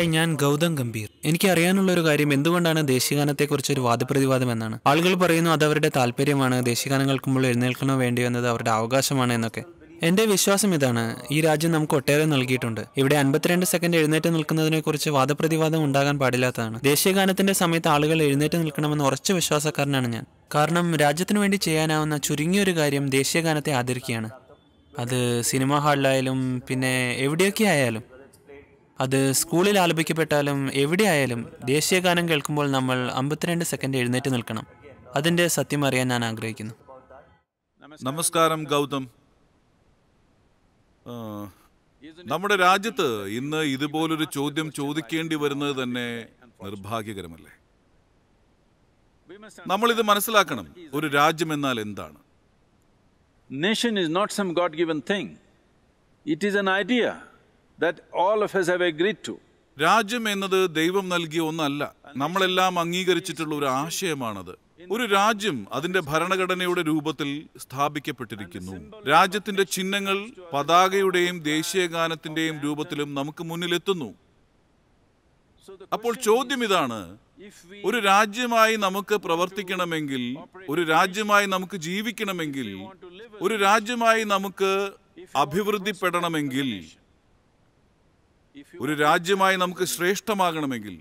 Hi ഞാൻ ഗൗതം ഗംഭീർ എനിക്ക് അറിയാനുള്ള ഒരു കാര്യം എന്തുകൊണ്ടാണ് കുറിച്ച് ഒരു വാദപ്രതിവാദം എന്നാണ് ആളുകൾ പറയുന്നു അത് അവരുടെ താല്പര്യമാണ് ദേശീയഗാനം കേൾക്കുമ്പോൾ എഴുന്നേൽക്കണോ വേണ്ടിയോ അവരുടെ അവകാശമാണ് എന്നൊക്കെ എന്റെ വിശ്വാസം ഇതാണ് ഈ രാജ്യം നമുക്ക് ഒട്ടേറെ നൽകിയിട്ടുണ്ട് ഇവിടെ അൻപത്തിരണ്ട് സെക്കൻഡ് എഴുന്നേറ്റ് നിൽക്കുന്നതിനെക്കുറിച്ച് വാദപ്രതിവാദം ഉണ്ടാകാൻ പാടില്ലാത്തതാണ് ദേശീയഗാനത്തിന്റെ സമയത്ത് ആളുകൾ എഴുന്നേറ്റ് നിൽക്കണമെന്ന് ഉറച്ച വിശ്വാസക്കാരനാണ് ഞാൻ കാരണം രാജ്യത്തിനു വേണ്ടി ചെയ്യാനാവുന്ന ചുരുങ്ങിയൊരു കാര്യം ദേശീയഗാനത്തെ ആദരിക്കുകയാണ് അത് സിനിമാ ഹാളിലായാലും പിന്നെ എവിടെയൊക്കെ ആയാലും അത് സ്കൂളിൽ ആലപിക്കപ്പെട്ടാലും എവിടെയായാലും ദേശീയഗാനം കേൾക്കുമ്പോൾ നമ്മൾ അമ്പത്തിരണ്ട് സെക്കൻഡ് എഴുന്നേറ്റ് നിൽക്കണം അതിൻ്റെ സത്യം അറിയാൻ ഞാൻ ആഗ്രഹിക്കുന്നു നമസ്കാരം ഗൗതം നമ്മുടെ രാജ്യത്ത് ഇന്ന് ഇതുപോലൊരു ചോദ്യം ചോദിക്കേണ്ടി വരുന്നത് തന്നെ നിർഭാഗ്യകരമല്ലേ നമ്മൾ ഇത് മനസ്സിലാക്കണം ഒരു രാജ്യം എന്നാൽ എന്താണ് nation is not some god given thing it is an idea that all of us have agreed to. രാജ്യം എന്നത് ദൈവം നൽകിയ ഒന്നല്ല നമ്മളെല്ലാം അംഗീകരിച്ചിട്ടുള്ള ഒരു ആശയമാണത് ഒരു രാജ്യം അതിന്റെ ഭരണഘടനയുടെ രൂപത്തിൽ സ്ഥാപിക്കപ്പെട്ടിരിക്കുന്നു രാജ്യത്തിന്റെ ചിഹ്നങ്ങൾ പതാകയുടെയും ദേശീയഗാനത്തിന്റെയും രൂപത്തിലും നമുക്ക് മുന്നിലെത്തുന്നു അപ്പോൾ ചോദ്യം ഇതാണ് ഒരു രാജ്യമായി നമുക്ക് പ്രവർത്തിക്കണമെങ്കിൽ ഒരു രാജ്യമായി നമുക്ക് ജീവിക്കണമെങ്കിൽ ഒരു രാജ്യമായി നമുക്ക് അഭിവൃദ്ധിപ്പെടണമെങ്കിൽ ഒരു രാജ്യമായി നമുക്ക് ശ്രേഷ്ഠമാകണമെങ്കിൽ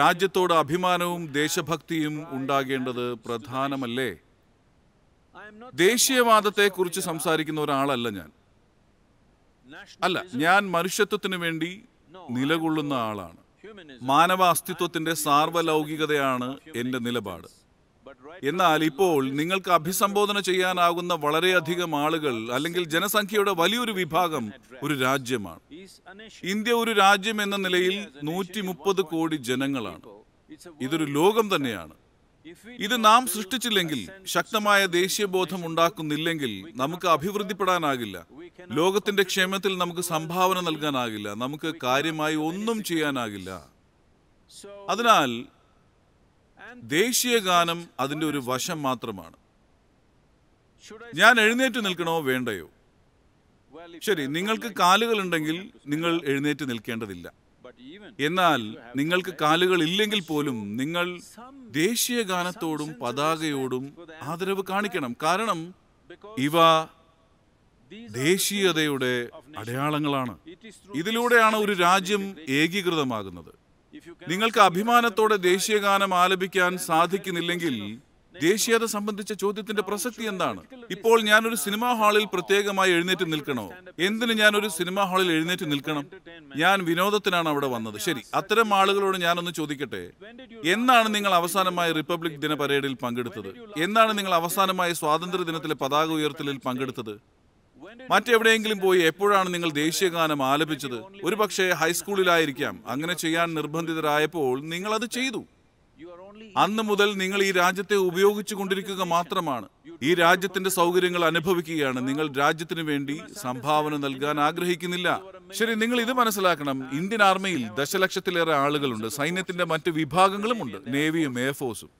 രാജ്യത്തോട് അഭിമാനവും ദേശഭക്തിയും ഉണ്ടാകേണ്ടത് പ്രധാനമല്ലേ ദേശീയവാദത്തെക്കുറിച്ച് സംസാരിക്കുന്ന ഒരാളല്ല ഞാൻ അല്ല ഞാൻ മനുഷ്യത്വത്തിനു വേണ്ടി നിലകൊള്ളുന്ന ആളാണ് മാനവ അസ്തിത്വത്തിന്റെ സാർവലൗകികതയാണ് എൻ്റെ നിലപാട് എന്നാൽ ഇപ്പോൾ നിങ്ങൾക്ക് അഭിസംബോധന ചെയ്യാനാകുന്ന വളരെയധികം ആളുകൾ അല്ലെങ്കിൽ ജനസംഖ്യയുടെ വലിയൊരു വിഭാഗം ഒരു രാജ്യമാണ് ഇന്ത്യ ഒരു രാജ്യം എന്ന നിലയിൽ നൂറ്റി മുപ്പത് കോടി ജനങ്ങളാണ് ഇതൊരു ലോകം തന്നെയാണ് ഇത് നാം സൃഷ്ടിച്ചില്ലെങ്കിൽ ശക്തമായ ദേശീയബോധം ഉണ്ടാക്കുന്നില്ലെങ്കിൽ നമുക്ക് അഭിവൃദ്ധിപ്പെടാനാകില്ല ലോകത്തിന്റെ ക്ഷേമത്തിൽ നമുക്ക് സംഭാവന നൽകാനാകില്ല നമുക്ക് കാര്യമായി ഒന്നും ചെയ്യാനാകില്ല അതിനാൽ ദേശീയഗാനം അതിൻ്റെ ഒരു വശം മാത്രമാണ് ഞാൻ എഴുന്നേറ്റ് നിൽക്കണോ വേണ്ടയോ ശരി നിങ്ങൾക്ക് കാലുകളുണ്ടെങ്കിൽ നിങ്ങൾ എഴുന്നേറ്റ് നിൽക്കേണ്ടതില്ല എന്നാൽ നിങ്ങൾക്ക് കാലുകൾ ഇല്ലെങ്കിൽ പോലും നിങ്ങൾ ദേശീയ ഗാനത്തോടും പതാകയോടും ആദരവ് കാണിക്കണം കാരണം ഇവ ദേശീയതയുടെ അടയാളങ്ങളാണ് ഇതിലൂടെയാണ് ഒരു രാജ്യം ഏകീകൃതമാകുന്നത് നിങ്ങൾക്ക് അഭിമാനത്തോടെ ദേശീയഗാനം ആലപിക്കാൻ സാധിക്കുന്നില്ലെങ്കിൽ ദേശീയത സംബന്ധിച്ച ചോദ്യത്തിന്റെ പ്രസക്തി എന്താണ് ഇപ്പോൾ ഞാൻ ഒരു സിനിമാ ഹാളിൽ പ്രത്യേകമായി എഴുന്നേറ്റ് നിൽക്കണോ എന്തിന് ഒരു സിനിമാ ഹാളിൽ എഴുന്നേറ്റ് നിൽക്കണം ഞാൻ വിനോദത്തിനാണ് അവിടെ വന്നത് ശരി അത്തരം ആളുകളോട് ഞാനൊന്ന് ചോദിക്കട്ടെ എന്നാണ് നിങ്ങൾ അവസാനമായി റിപ്പബ്ലിക് ദിന പരേഡിൽ പങ്കെടുത്തത് എന്നാണ് നിങ്ങൾ അവസാനമായി സ്വാതന്ത്ര്യ ദിനത്തിലെ പതാക ഉയർത്തലിൽ പങ്കെടുത്തത് മറ്റെവിടെയെങ്കിലും പോയി എപ്പോഴാണ് നിങ്ങൾ ദേശീയഗാനം ആലപിച്ചത് ഒരുപക്ഷെ ഹൈസ്കൂളിലായിരിക്കാം അങ്ങനെ ചെയ്യാൻ നിർബന്ധിതരായപ്പോൾ നിങ്ങൾ അത് ചെയ്തു അന്ന് മുതൽ നിങ്ങൾ ഈ രാജ്യത്തെ ഉപയോഗിച്ചു കൊണ്ടിരിക്കുക മാത്രമാണ് ഈ രാജ്യത്തിന്റെ സൗകര്യങ്ങൾ അനുഭവിക്കുകയാണ് നിങ്ങൾ രാജ്യത്തിന് വേണ്ടി സംഭാവന നൽകാൻ ആഗ്രഹിക്കുന്നില്ല ശരി നിങ്ങൾ ഇത് മനസ്സിലാക്കണം ഇന്ത്യൻ ആർമിയിൽ ദശലക്ഷത്തിലേറെ ആളുകളുണ്ട് സൈന്യത്തിന്റെ മറ്റ് വിഭാഗങ്ങളുമുണ്ട് നേവിയും എയർഫോഴ്സും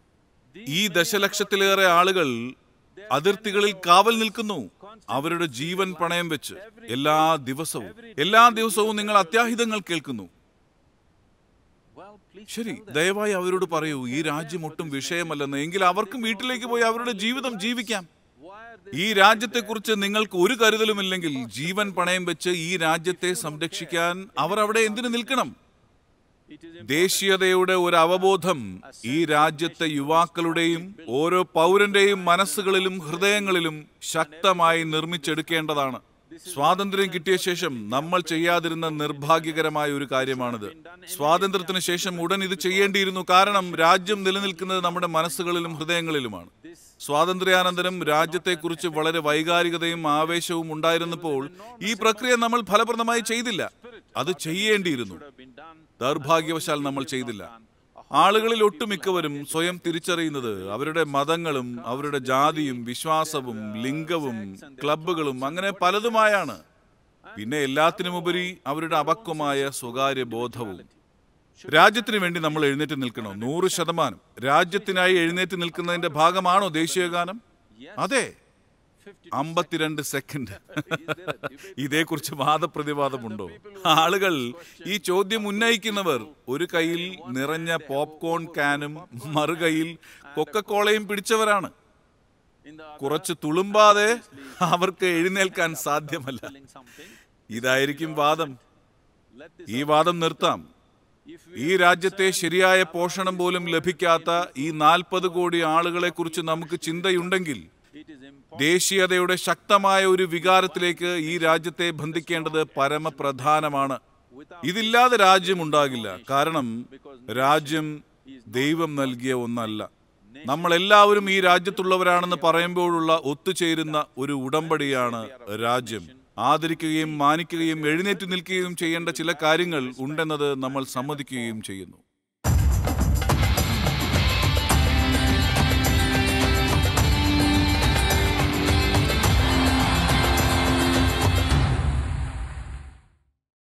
ഈ ദശലക്ഷത്തിലേറെ ആളുകൾ അതിർത്തികളിൽ കാവൽ നിൽക്കുന്നു അവരുടെ ജീവൻ പണയം വെച്ച് എല്ലാ ദിവസവും എല്ലാ ദിവസവും നിങ്ങൾ അത്യാഹിതങ്ങൾ കേൾക്കുന്നു ശരി ദയവായി അവരോട് പറയൂ ഈ രാജ്യം ഒട്ടും വിഷയമല്ലെന്ന് എങ്കിൽ അവർക്കും വീട്ടിലേക്ക് പോയി അവരുടെ ജീവിതം ജീവിക്കാം ഈ രാജ്യത്തെക്കുറിച്ച് നിങ്ങൾക്ക് ഒരു കരുതലുമില്ലെങ്കിൽ ജീവൻ പണയം വെച്ച് ഈ രാജ്യത്തെ സംരക്ഷിക്കാൻ അവർ അവിടെ എന്തിനു നിൽക്കണം ദേശീയതയുടെ ഒരു അവബോധം ഈ രാജ്യത്തെ യുവാക്കളുടെയും ഓരോ പൗരന്റെയും മനസ്സുകളിലും ഹൃദയങ്ങളിലും ശക്തമായി നിർമ്മിച്ചെടുക്കേണ്ടതാണ് സ്വാതന്ത്ര്യം കിട്ടിയ ശേഷം നമ്മൾ ചെയ്യാതിരുന്ന നിർഭാഗ്യകരമായ ഒരു കാര്യമാണിത് സ്വാതന്ത്ര്യത്തിന് ശേഷം ഉടൻ ഇത് ചെയ്യേണ്ടിയിരുന്നു കാരണം രാജ്യം നിലനിൽക്കുന്നത് നമ്മുടെ മനസ്സുകളിലും ഹൃദയങ്ങളിലുമാണ് സ്വാതന്ത്ര്യാനന്തരം രാജ്യത്തെക്കുറിച്ച് വളരെ വൈകാരികതയും ആവേശവും ഉണ്ടായിരുന്നപ്പോൾ ഈ പ്രക്രിയ നമ്മൾ ഫലപ്രദമായി ചെയ്തില്ല അത് ചെയ്യേണ്ടിയിരുന്നു ദൗർഭാഗ്യവശാൽ നമ്മൾ ചെയ്തില്ല ആളുകളിൽ ഒട്ടുമിക്കവരും സ്വയം തിരിച്ചറിയുന്നത് അവരുടെ മതങ്ങളും അവരുടെ ജാതിയും വിശ്വാസവും ലിംഗവും ക്ലബുകളും അങ്ങനെ പലതുമായാണ് പിന്നെ എല്ലാത്തിനുമുപരി അവരുടെ അപക്വമായ സ്വകാര്യ ബോധവും രാജ്യത്തിന് വേണ്ടി നമ്മൾ എഴുന്നേറ്റ് നിൽക്കണോ നൂറ് ശതമാനം രാജ്യത്തിനായി എഴുന്നേറ്റ് നിൽക്കുന്നതിന്റെ ഭാഗമാണോ ദേശീയഗാനം അതെ അമ്പത്തിരണ്ട് സെക്കൻഡ് ഇതേക്കുറിച്ച് വാദപ്രതിവാദമുണ്ടോ ആളുകൾ ഈ ചോദ്യം ഉന്നയിക്കുന്നവർ ഒരു കയ്യിൽ നിറഞ്ഞ പോപ്കോൺ കാനും മറുകൈയിൽ കൊക്കക്കോളയും പിടിച്ചവരാണ് കുറച്ച് തുളുമ്പാതെ അവർക്ക് എഴുന്നേൽക്കാൻ സാധ്യമല്ല ഇതായിരിക്കും വാദം ഈ വാദം നിർത്താം ഈ രാജ്യത്തെ ശരിയായ പോഷണം പോലും ലഭിക്കാത്ത ഈ നാൽപ്പത് കോടി ആളുകളെ കുറിച്ച് നമുക്ക് ചിന്തയുണ്ടെങ്കിൽ ദേശീയതയുടെ ശക്തമായ ഒരു വികാരത്തിലേക്ക് ഈ രാജ്യത്തെ ബന്ധിക്കേണ്ടത് പരമപ്രധാനമാണ് ഇതില്ലാതെ രാജ്യം ഉണ്ടാകില്ല കാരണം രാജ്യം ദൈവം നൽകിയ ഒന്നല്ല നമ്മളെല്ലാവരും ഈ രാജ്യത്തുള്ളവരാണെന്ന് പറയുമ്പോഴുള്ള ഒത്തുചേരുന്ന ഒരു ഉടമ്പടിയാണ് രാജ്യം ആദരിക്കുകയും മാനിക്കുകയും എഴുന്നേറ്റ് നിൽക്കുകയും ചെയ്യേണ്ട ചില കാര്യങ്ങൾ ഉണ്ടെന്നത് നമ്മൾ സമ്മതിക്കുകയും ചെയ്യുന്നു